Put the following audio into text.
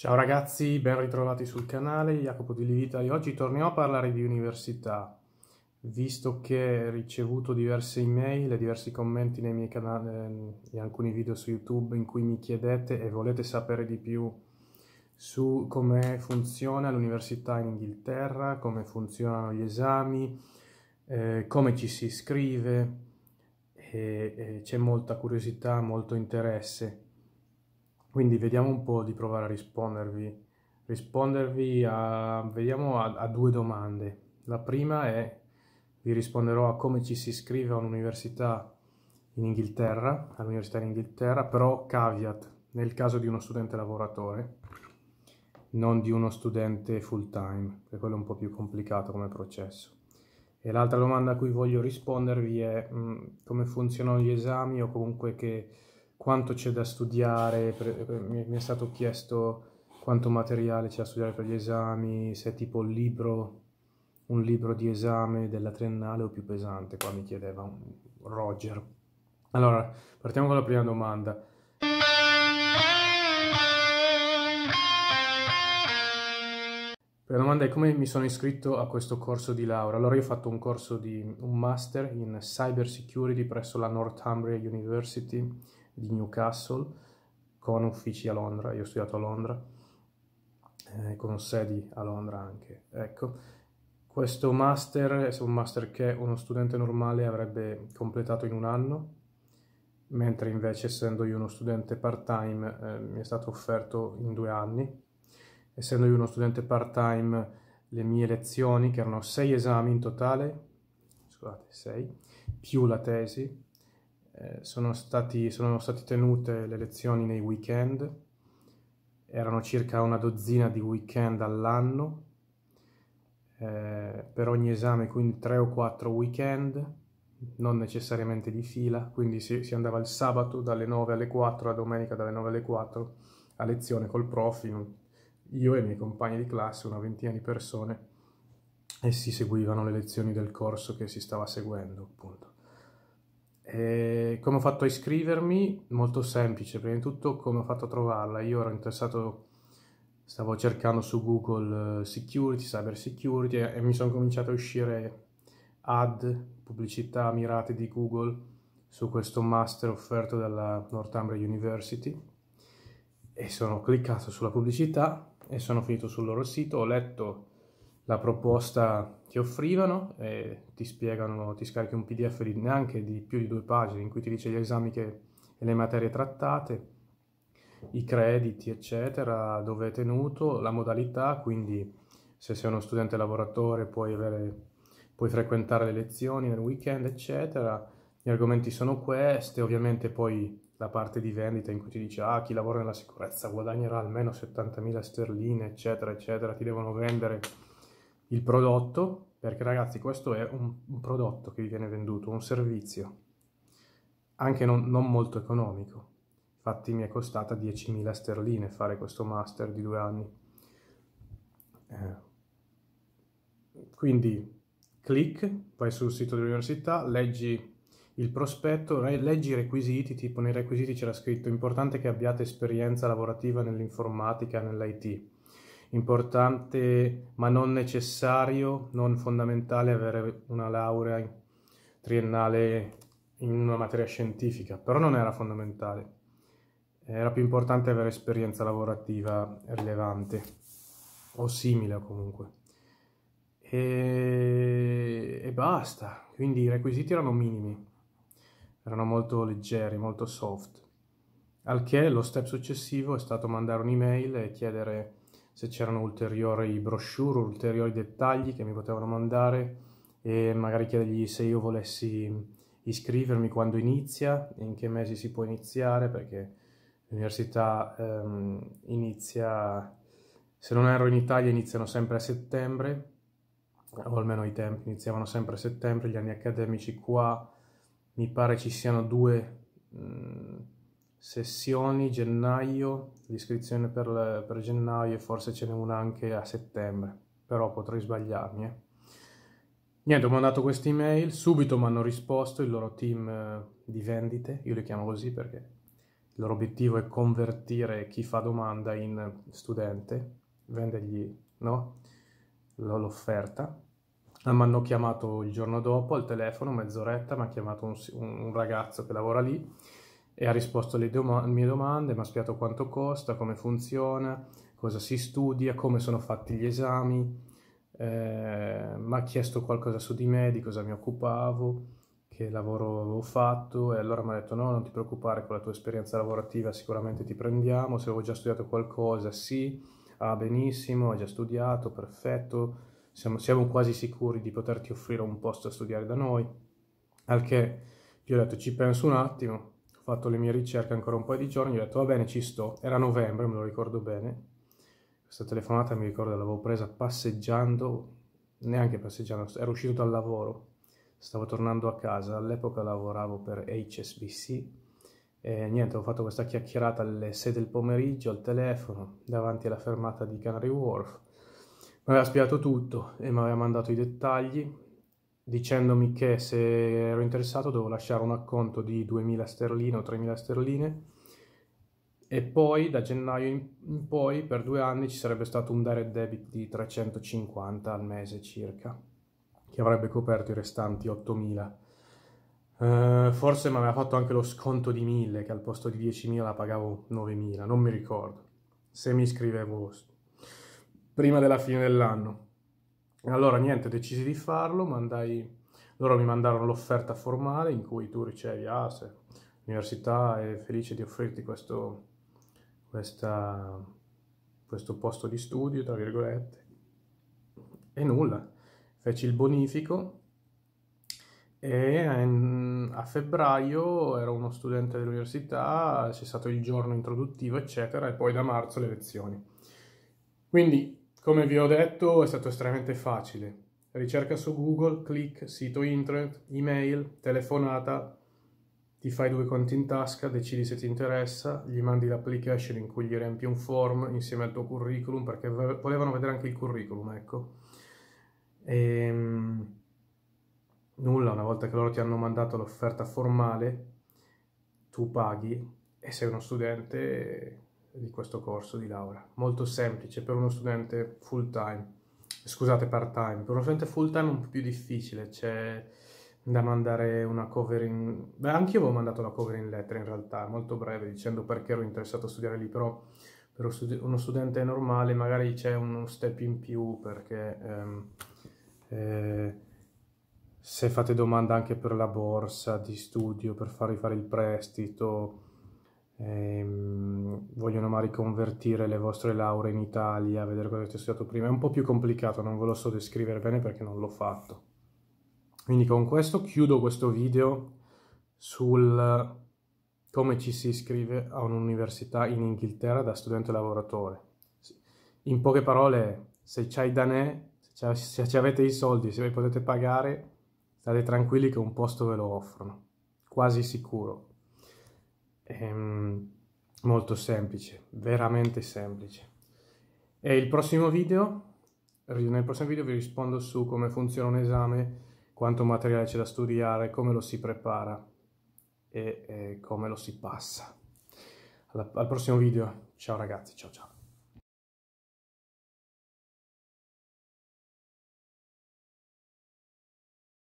Ciao ragazzi, ben ritrovati sul canale, Jacopo di Livita e oggi torniamo a parlare di università. Visto che ho ricevuto diverse email e diversi commenti nei miei canali ehm, e alcuni video su YouTube in cui mi chiedete e volete sapere di più su come funziona l'università in Inghilterra, come funzionano gli esami, eh, come ci si iscrive, c'è molta curiosità, molto interesse. Quindi vediamo un po' di provare a rispondervi. Rispondervi a, vediamo a, a due domande. La prima è, vi risponderò a come ci si iscrive a un'università in Inghilterra, all'università in Inghilterra, però caveat, nel caso di uno studente lavoratore, non di uno studente full time, perché quello è un po' più complicato come processo. E l'altra domanda a cui voglio rispondervi è mh, mm, come funzionano gli esami o comunque che quanto c'è da studiare, eh, mi è stato chiesto quanto materiale c'è da studiare per gli esami, se è tipo un libro, un libro di esame della triennale o più pesante, qua mi chiedeva Roger. Allora, partiamo con la prima domanda. La domanda è come mi sono iscritto a questo corso di laurea. Allora io ho fatto un corso di un master in cyber security presso la Northumbria University di Newcastle con uffici a Londra, io ho studiato a Londra, eh, con sedi a Londra anche. Ecco, questo master è un master che uno studente normale avrebbe completato in un anno, mentre invece essendo io uno studente part-time eh, mi è stato offerto in due anni. Essendo io uno studente part-time le mie lezioni, che erano sei esami in totale, scusate, sei, più la tesi, eh, sono, stati, sono state tenute le lezioni nei weekend, erano circa una dozzina di weekend all'anno, eh, per ogni esame quindi tre o quattro weekend, non necessariamente di fila, quindi si, si, andava il sabato dalle 9 alle 4, la domenica dalle 9 alle 4 a lezione col prof, io e i miei compagni di classe, una ventina di persone, e si seguivano le lezioni del corso che si stava seguendo appunto. E eh, come ho fatto a iscrivermi? Molto semplice, prima di tutto come ho fatto a trovarla. Io ero interessato, stavo cercando su Google eh, security, cyber security e mi sono cominciato a uscire ad pubblicità mirate di Google su questo master offerto dalla Northumbria University e sono cliccato sulla pubblicità e sono finito sul loro sito, ho letto la proposta che offrivano e ti spiegano, ti scarichi un PDF di neanche di più di due pagine in cui ti dice gli esami che, e le materie trattate, i crediti, eccetera, dove è tenuto, la modalità, quindi se sei uno studente lavoratore puoi, avere, puoi frequentare le lezioni nel weekend, eccetera. Gli argomenti sono questi, ovviamente poi la parte di vendita in cui ti dice ah chi lavora nella sicurezza guadagnerà almeno 70.000 sterline, eccetera, eccetera, ti devono vendere il prodotto, perché ragazzi questo è un, un prodotto che vi viene venduto, un servizio, anche non, non molto economico. Infatti mi è costata 10.000 sterline fare questo master di due anni. Eh. Quindi clic, vai sul sito dell'università, leggi il prospetto, leggi i requisiti, tipo nei requisiti c'era scritto importante che abbiate esperienza lavorativa nell'informatica, nell'IT importante ma non necessario, non fondamentale avere una laurea triennale in una materia scientifica, però non era fondamentale. Era più importante avere esperienza lavorativa rilevante o simile comunque. E, e basta, quindi i requisiti erano minimi, erano molto leggeri, molto soft. Al che lo step successivo è stato mandare un'email e chiedere se c'erano ulteriori brochure, ulteriori dettagli che mi potevano mandare e magari chiedergli se io volessi iscrivermi quando inizia, in che mesi si può iniziare perché l'università ehm, inizia, se non ero in Italia iniziano sempre a settembre, o almeno i tempi iniziavano sempre a settembre, gli anni accademici qua mi pare ci siano due... Mh, mm, sessioni gennaio, l'iscrizione per, per, gennaio e forse ce n'è una anche a settembre, però potrei sbagliarmi. Eh. Niente, ho mandato questa email, subito mi hanno risposto il loro team eh, di vendite, io li chiamo così perché il loro obiettivo è convertire chi fa domanda in studente, vendergli no? l'offerta. Mi hanno chiamato il giorno dopo al telefono, mezz'oretta, mi ha chiamato un, un ragazzo che lavora lì e ha risposto alle doma- mie domande, mi ha spiegato quanto costa, come funziona, cosa si studia, come sono fatti gli esami, eh, mi ha chiesto qualcosa su di me, di cosa mi occupavo, che lavoro avevo fatto e allora mi ha detto no, non ti preoccupare, con la tua esperienza lavorativa sicuramente ti prendiamo, se avevo già studiato qualcosa, sì, ah benissimo, hai già studiato, perfetto, siamo, siamo quasi sicuri di poterti offrire un posto a studiare da noi, al che gli ho detto ci penso un attimo, fatto le mie ricerche ancora un paio di giorni, ho detto va bene ci sto, era novembre me lo ricordo bene, questa telefonata mi ricordo l'avevo presa passeggiando, neanche passeggiando, ero uscito dal lavoro, stavo tornando a casa, all'epoca lavoravo per HSBC e niente, ho fatto questa chiacchierata alle 6 del pomeriggio al telefono davanti alla fermata di Canary Wharf, mi aveva spiegato tutto e mi aveva mandato i dettagli dicendomi che se ero interessato dovevo lasciare un acconto di 2.000 sterline o 3.000 sterline e poi da gennaio in poi per due anni ci sarebbe stato un direct debit di 350 al mese circa che avrebbe coperto i restanti 8.000 Uh, eh, forse mi aveva fatto anche lo sconto di 1000 che al posto di 10.000 la pagavo 9.000, non mi ricordo se mi iscrivevo prima della fine dell'anno. Allora niente, decisi di farlo, mandai... loro mi mandarono l'offerta formale in cui tu ricevi, ah se l'università è felice di offrirti questo, questa, questo posto di studio, tra virgolette, e nulla, feci il bonifico e ehm, a febbraio ero uno studente dell'università, c'è stato il giorno introduttivo, eccetera, e poi da marzo le lezioni. Quindi come vi ho detto è stato estremamente facile. Ricerca su Google, click, sito internet, email, telefonata, ti fai due conti in tasca, decidi se ti interessa, gli mandi l'application in cui gli riempi un form insieme al tuo curriculum, perché volevano vedere anche il curriculum, ecco. E, ehm, nulla, una volta che loro ti hanno mandato l'offerta formale, tu paghi e sei uno studente di questo corso di laurea, molto semplice per uno studente full time, scusate part time, per uno studente full time è un po' più difficile, c'è da mandare una cover in... beh anche io avevo mandato la cover in letter in realtà, molto breve, dicendo perché ero interessato a studiare lì, però per uno studente normale magari c'è uno step in più perché ehm, eh, se fate domanda anche per la borsa di studio, per farvi fare il prestito, Ehm, vogliono magari convertire le vostre lauree in Italia, vedere cosa avete studiato prima. È un po' più complicato, non ve lo so descrivere bene perché non l'ho fatto. Quindi con questo chiudo questo video sul come ci si iscrive a un'università in Inghilterra da studente lavoratore. In poche parole, se c'hai danè, se ci avete i soldi, se vi potete pagare, state tranquilli che un posto ve lo offrono, quasi sicuro ehm, molto semplice, veramente semplice. E il prossimo video, nel prossimo video vi rispondo su come funziona un esame, quanto materiale c'è da studiare, come lo si prepara e, e come lo si passa. Alla, al prossimo video, ciao ragazzi, ciao ciao.